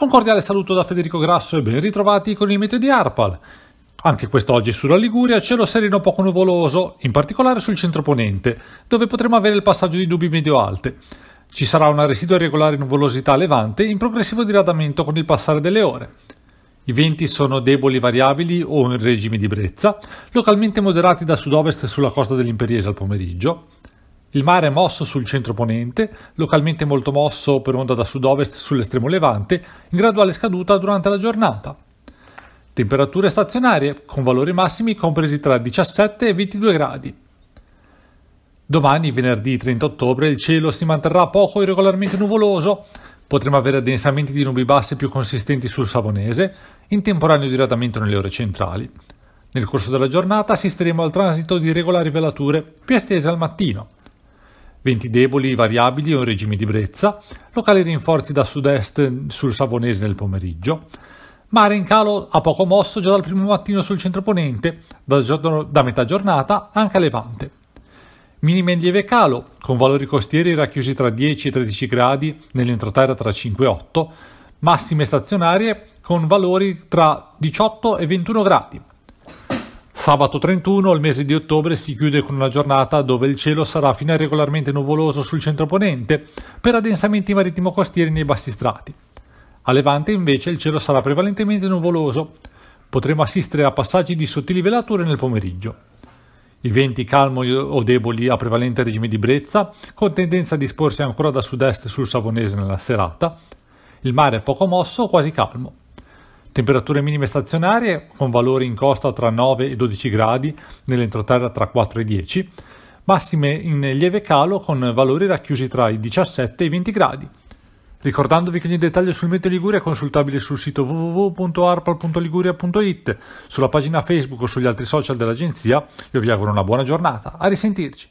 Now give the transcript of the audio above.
Un cordiale saluto da Federico Grasso e ben ritrovati con il meteo di Arpal. Anche quest'oggi sulla Liguria cielo sereno poco nuvoloso, in particolare sul centro ponente, dove potremo avere il passaggio di nubi medio-alte. Ci sarà una residua regolare nuvolosità levante in progressivo diradamento con il passare delle ore. I venti sono deboli variabili o in regime di brezza, localmente moderati da sud-ovest sulla costa dell'Imperiese al pomeriggio, il mare è mosso sul centro ponente, localmente molto mosso per onda da sud-ovest sull'estremo levante, in graduale scaduta durante la giornata. Temperature stazionarie, con valori massimi compresi tra 17 e 22 gradi. Domani, venerdì 30 ottobre, il cielo si manterrà poco irregolarmente nuvoloso. Potremo avere addensamenti di nubi basse più consistenti sul Savonese, in temporaneo diradamento nelle ore centrali. Nel corso della giornata assisteremo al transito di regolari velature, più estese al mattino venti deboli variabili o in regime di brezza, locali rinforzi da sud-est sul Savonese nel pomeriggio, mare in calo a poco mosso già dal primo mattino sul centro ponente, da, giorno, da metà giornata anche a levante. Minime in lieve calo, con valori costieri racchiusi tra 10 e 13 gradi, nell'entroterra tra 5 e 8, massime stazionarie con valori tra 18 e 21 gradi, Sabato 31, il mese di ottobre si chiude con una giornata dove il cielo sarà fino a regolarmente nuvoloso sul centro ponente per addensamenti marittimo-costieri nei bassi strati. A Levante invece il cielo sarà prevalentemente nuvoloso, potremo assistere a passaggi di sottili velature nel pomeriggio. I venti calmi o deboli a prevalente regime di brezza, con tendenza a disporsi ancora da sud-est sul Savonese nella serata. Il mare è poco mosso, quasi calmo. Temperature minime stazionarie con valori in costa tra 9 e 12 gradi, nell'entroterra tra 4 e 10, massime in lieve calo con valori racchiusi tra i 17 e i 20 gradi. Ricordandovi che ogni dettaglio sul meteo Liguria è consultabile sul sito www.arpal.liguria.it, sulla pagina Facebook o sugli altri social dell'agenzia. Io vi auguro una buona giornata. A risentirci.